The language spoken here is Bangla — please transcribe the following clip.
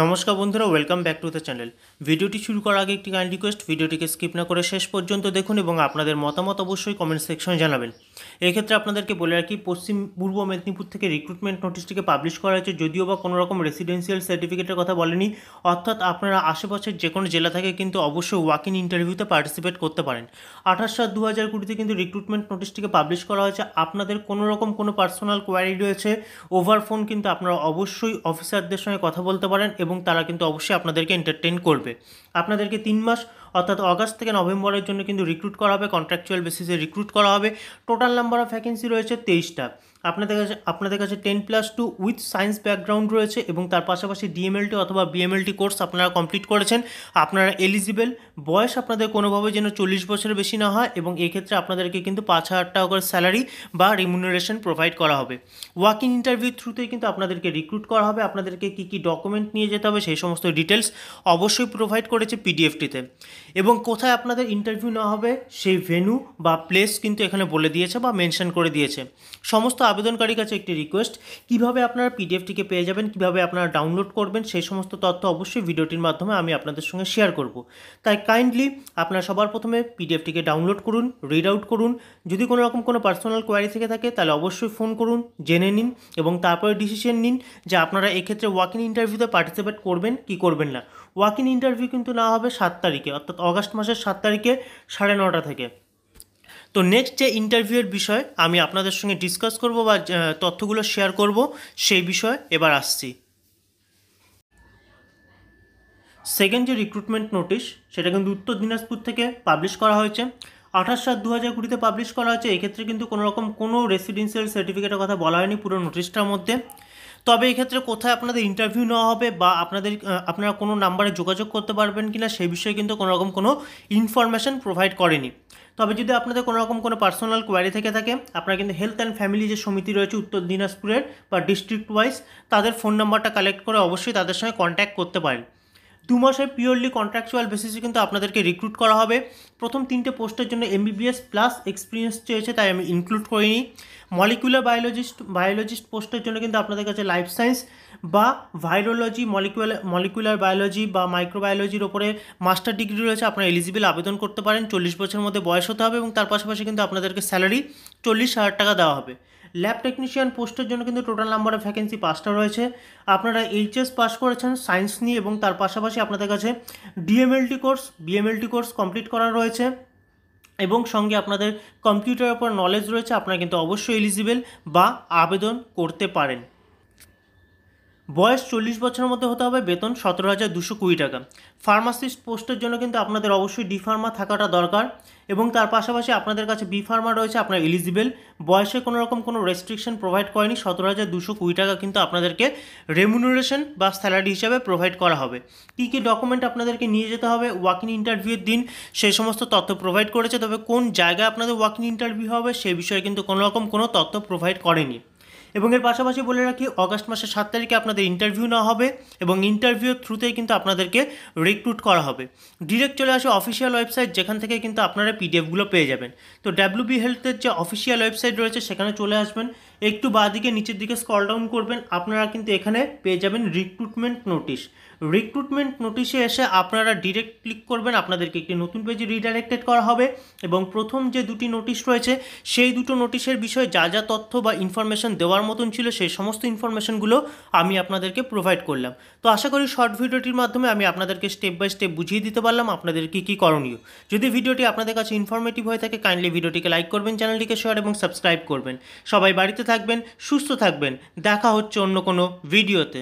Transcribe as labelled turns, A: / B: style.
A: নমস্কার বন্ধুরা welcome back to the channel ভিডিওটি শুরু করার আগে একটি কাইন্ড রিকোয়েস্ট ভিডিওটিকে স্কিপ না করে শেষ পর্যন্ত দেখুন এবং আপনাদের মতামত অবশ্যই কমেন্ট সেকশনে জানাবেন এক্ষেত্রে আপনাদেরকে বলে রাখি পশ্চিম পূর্ব মেদিনীপুর থেকে রিক্রুটমেন্ট নোটিশটিকে পাবলিশ করা হয়েছে যদিও বা কোনো রকম রেসিডেন্সিয়াল সার্টিফিকেটের কথা বলেনি অর্থাৎ আপনারা আশেপাশের যে কোনো জেলা থেকে কিন্তু অবশ্যই ওয়াক ইন ইন্টারভিউতে পার্টিসিপেট করতে পারেন আঠাশ সাত দু হাজার কুড়িতে কিন্তু রিক্রুটমেন্ট নোটিশটিকে পাবলিশ করা হয়েছে আপনাদের কোনো রকম কোনো পার্সোনাল কোয়ারি রয়েছে ওভার ফোন কিন্তু আপনারা অবশ্যই অফিসারদের সঙ্গে কথা বলতে পারেন এবং তারা কিন্তু অবশ্যই আপনাদেরকে এন্টারটেন করবে আপনাদেরকে তিন মাস অর্থাৎ অগাস্ট থেকে নভেম্বরের জন্য কিন্তু রিক্রুট করা হবে কন্ট্রাকচুয়াল বেসিসে রিক্রুট করা হবে টোটাল নাম্বার অফ ভ্যাকেন্সি রয়েছে তেইশটা আপনাদের কাছে আপনাদের কাছে ten plus two with science background রয়েছে এবং তার পাশাপাশি ডিএমএলটি অথবা বিএমএলটি কোর্স আপনারা কমপ্লিট করেছেন আপনারা এলিজিবেল বয়স আপনাদের কোনোভাবে যেন চল্লিশ বছরের বেশি না হয় এবং এক্ষেত্রে আপনাদেরকে কিন্তু পাঁচ হাজার টাকা করে স্যালারি বা রিমুনারেশন প্রোভাইড করা হবে ওয়াকিং ইন্টারভিউ থ্রুতে কিন্তু আপনাদেরকে রিক্রুট করা হবে আপনাদেরকে কী কী ডকুমেন্ট নিয়ে যেতে হবে সেই সমস্ত ডিটেলস অবশ্যই প্রোভাইড করেছে পিডিএফটিতে এবং কোথায় আপনাদের ইন্টারভিউ না হবে সেই ভেনু বা প্লেস কিন্তু এখানে বলে দিয়েছে বা মেনশন করে দিয়েছে সমস্ত আবেদনকারীর কাছে একটি রিকোয়েস্ট কিভাবে আপনারা পিডিএফটিকে পেয়ে যাবেন কিভাবে আপনারা ডাউনলোড করবেন সেই সমস্ত তথ্য অবশ্যই ভিডিওটির মাধ্যমে আমি আপনাদের সঙ্গে শেয়ার করব তাই কাইন্ডলি আপনারা সবার প্রথমে পিডিএফটিকে ডাউনলোড করুন রিড আউট করুন যদি কোনো রকম কোনো পার্সোনাল কোয়ারি থেকে থাকে তাহলে অবশ্যই ফোন করুন জেনে নিন এবং তারপরে ডিসিশন নিন যে আপনারা এক্ষেত্রে ওয়াক ইন ইন্টারভিউতে পার্টিসিপেট করবেন কি করবেন না ওয়াক ইন ইন্টারভিউ কিন্তু না হবে সাত তারিখে অর্থাৎ অগাস্ট মাসের সাত তারিখে সাড়ে নটা থেকে তো নেক্সট যে ইন্টারভিউয়ের বিষয় আমি আপনাদের সঙ্গে ডিসকাস করব বা তথ্যগুলো শেয়ার করব সেই বিষয়ে এবার আসছি সেকেন্ড যে রিক্রুটমেন্ট নোটিশ সেটা কিন্তু উত্তর দিনাজপুর থেকে পাবলিশ করা হয়েছে আঠাশ সাত দু হাজার কুড়িতে পাবলিশ করা হয়েছে এক্ষেত্রে কিন্তু কোনো রকম কোনো রেসিডেন্সিয়াল সার্টিফিকেটের কথা বলা হয়নি পুরো নোটিশটার মধ্যে তবে এক্ষেত্রে কোথায় আপনাদের ইন্টারভিউ নেওয়া হবে বা আপনাদের আপনারা কোনো নাম্বারে যোগাযোগ করতে পারবেন কি না সেই বিষয়ে কিন্তু কোনোরকম কোনো ইনফরমেশান প্রোভাইড করেনি তবে যদি আপনাদের কোনোরকম কোনো পার্সোনাল কোয়ারি থেকে থাকে আপনারা কিন্তু হেলথ অ্যান্ড ফ্যামিলি যে সমিতি রয়েছে উত্তর দিনাজপুরের বা ডিস্ট্রিক্ট ওয়াইজ তাদের ফোন নাম্বারটা কালেক্ট করে অবশ্যই তাদের সঙ্গে কন্ট্যাক্ট করতে পারেন দু মাসের পিওরলি কন্ট্রাকচুয়াল বেসিসে কিন্তু আপনাদেরকে রিক্রুট করা হবে প্রথম তিনটে পোস্টের জন্য এমবিবিএস প্লাস এক্সপিরিয়েন্স চেয়েছে তাই আমি ইনক্লুড করিনি মলিকুলার বায়োলজিস্ট বায়োলজিস্ট পোস্টের জন্য কিন্তু আপনাদের কাছে লাইফ সায়েন্স বা ভাইরোলজি মলিকুলার মলিকুলার বায়োলজি বা মাইক্রোবায়োলজির ওপরে মাস্টার ডিগ্রি রয়েছে আপনারা এলিজিবল আবেদন করতে পারেন চল্লিশ বছরের মধ্যে বয়স হতে হবে এবং তার পাশাপাশি কিন্তু আপনাদেরকে স্যালারি চল্লিশ হাজার টাকা দেওয়া হবে ল্যাব টেকনিশিয়ান পোস্টের জন্য কিন্তু টোটাল নাম্বার অফ ভ্যাকেন্সি পাঁচটা রয়েছে আপনারা এইচএস পাস করেছেন সায়েন্স নিয়ে এবং তার পাশাপাশি আপনাদের কাছে DMLT course BMLT course complete করা রয়েছে এবং সঙ্গে আপনাদের কম্পিউটারের ওপর নলেজ রয়েছে আপনারা কিন্তু অবশ্যই এলিজিবেল বা আবেদন করতে পারেন বয়স চল্লিশ বছরের মধ্যে হতে হবে বেতন সতেরো হাজার দুশো কুড়ি টাকা ফার্মাসিস্ট পোস্টের জন্য কিন্তু আপনাদের অবশ্যই ডি ফার্মা থাকাটা দরকার এবং তার পাশাপাশি আপনাদের কাছে বি ফার্মা রয়েছে আপনার এলিজিবেল বয়সে কোনো রকম কোনো রেস্ট্রিকশন প্রোভাইড করেনি সতেরো হাজার দুশো কুড়ি টাকা কিন্তু আপনাদেরকে রেমুনারেশন বা স্যালারি হিসাবে প্রোভাইড করা হবে কী কী ডকুমেন্ট আপনাদেরকে নিয়ে যেতে হবে ওয়াকিং ইন্টারভিউয়ের দিন সেই সমস্ত তথ্য প্রোভাইড করেছে তবে কোন জায়গায় আপনাদের ওয়াকিং ইন্টারভিউ হবে সে বিষয়ে কিন্তু কোনো রকম কোনো তথ্য প্রোভাইড করেনি এবং এর পাশাপাশি বলে রাখি অগাস্ট মাসের সাত তারিখে আপনাদের ইন্টারভিউ নেওয়া হবে এবং ইন্টারভিউর থ্রুতেই কিন্তু আপনাদেরকে রিক্রুট করা হবে ডিরেক্ট চলে আসে অফিসিয়াল ওয়েবসাইট যেখান থেকে কিন্তু আপনারা পিডিএফগুলো পেয়ে যাবেন তো ডাব্লিউবি হেলথের যে অফিসিয়াল ওয়েবসাইট রয়েছে সেখানে চলে আসবেন একটু বাঁদিকে নিচের দিকে স্কল ডাউন করবেন আপনারা কিন্তু এখানে পেয়ে যাবেন রিক্রুটমেন্ট নোটিশ রিক্রুটমেন্ট নোটিশে এসে আপনারা ডিরেক্ট ক্লিক করবেন আপনাদেরকে একটি নতুন পেজে রিডাইরেক্টেড করা হবে এবং প্রথম যে দুটি নোটিশ রয়েছে সেই দুটো নোটিশের বিষয়ে যা যা তথ্য বা ইনফরমেশান দেওয়ার মতন ছিল সেই সমস্ত ইনফরমেশানগুলো আমি আপনাদেরকে প্রোভাইড করলাম তো আশা করি শর্ট ভিডিওটির মাধ্যমে আমি আপনাদেরকে স্টেপ বাই স্টেপ বুঝিয়ে দিতে পারলাম আপনাদের কী কী করণীয় যদি ভিডিওটি আপনাদের কাছে ইনফরমেটিভ হয়ে থাকে কাইন্ডলি ভিডিওটিকে লাইক করবেন চ্যানেলটিকে শেয়ার এবং সাবস্ক্রাইব করবেন সবাই বাড়িতে থাকবেন সুস্থ থাকবেন দেখা হচ্ছে অন্য কোনো ভিডিওতে